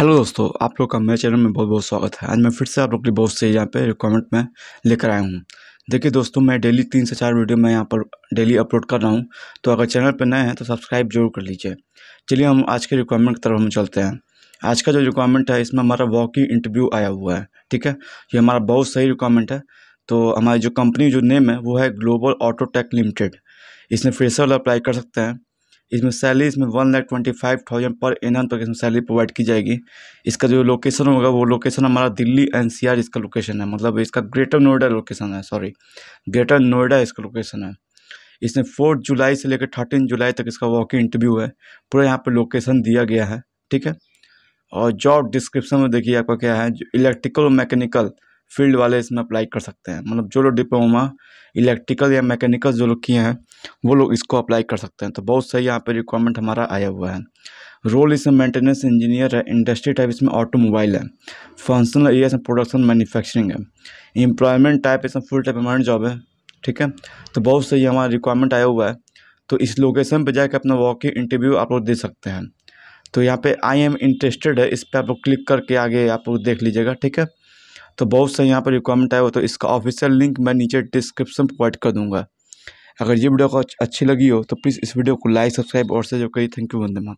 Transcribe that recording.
hello दोस्तों आप लोग का मेरे चैनल में बहुत बहुत स्वागत है आज मैं फिर से आप लोग के लिए बहुत से यहाँ पे रिक्वायरमेंट में लेकर आया हूँ देखिए दोस्तों मैं डेली तीन से चार वीडियो मैं यहाँ पर डेली अपलोड कर रहा हूँ तो अगर चैनल पर नए हैं तो सब्सक्राइब जरूर कर लीजिए चलिए हम आज के रिक्वायरमेंट की तरफ हम चलते हैं आज का जो रिक्वायरमेंट है इसमें हमारा वॉकिंग इंटरव्यू आया हुआ है ठीक है ये हमारा बहुत सही रिक्वायरमेंट है तो हमारी जो कंपनी जो नेम है वो है ग्लोबल ऑटोटेक लिमिटेड इसमें फ्रेशर अप्लाई कर सकते हैं इसमें सैलरी इसमें one lakh twenty five thousand per एम तक इसमें सैलरी प्रोवाइड की जाएगी इसका जो लोकेशन होगा वो लोकेशन हमारा दिल्ली एनसीआर इसका लोकेशन है मतलब इसका ग्रेटर नोएडा लोकेशन है सॉरी ग्रेटर नोएडा इसका लोकेशन है इसमें फोर्थ जुलाई से लेकर थर्टीन जुलाई तक इसका वॉक इंटरव्यू है पूरा यहाँ पर लोकेशन दिया गया है ठीक है और जॉब डिस्क्रिप्शन में देखिए आपका क्या है इलेक्ट्रिकल और मैकेनिकल फील्ड वाले इसमें अप्लाई कर सकते हैं मतलब जो लोग डिप्लोमा इलेक्ट्रिकल या मैकेनिकल जो लोग किए हैं वो लोग इसको अप्लाई कर सकते हैं तो बहुत सही यहाँ पे रिक्वायरमेंट हमारा आया हुआ है रोल इसमें मेंटेनेंस इंजीनियर है इंडस्ट्री टाइप इसमें ऑटोमोबाइल है फंक्शनल एरिया इसमें प्रोडक्शन मैन्युफैक्चरिंग है एम्प्लॉयमेंट टाइप इसमें फुल टाइप परमानेंट जॉब है ठीक है तो बहुत सही हमारा रिक्वायरमेंट आया हुआ है तो इस लोकेशन पर जाकर अपना वॉक इंटरव्यू आप लोग दे सकते हैं तो यहाँ पे आई एम इंटरेस्टेड है इस पर आप लोग क्लिक करके आगे आप लोग देख लीजिएगा ठीक है तो बहुत सारे यहाँ पर रिक्वायरमेंट आए हो तो इसका ऑफिशियल लिंक मैं नीचे डिस्क्रिप्शन प्रोवाइड कर दूँगा अगर ये वीडियो को अच्छी लगी हो तो प्लीज़ इस वीडियो को लाइक सब्सक्राइब और से जो कही थैंक यू वंदे माता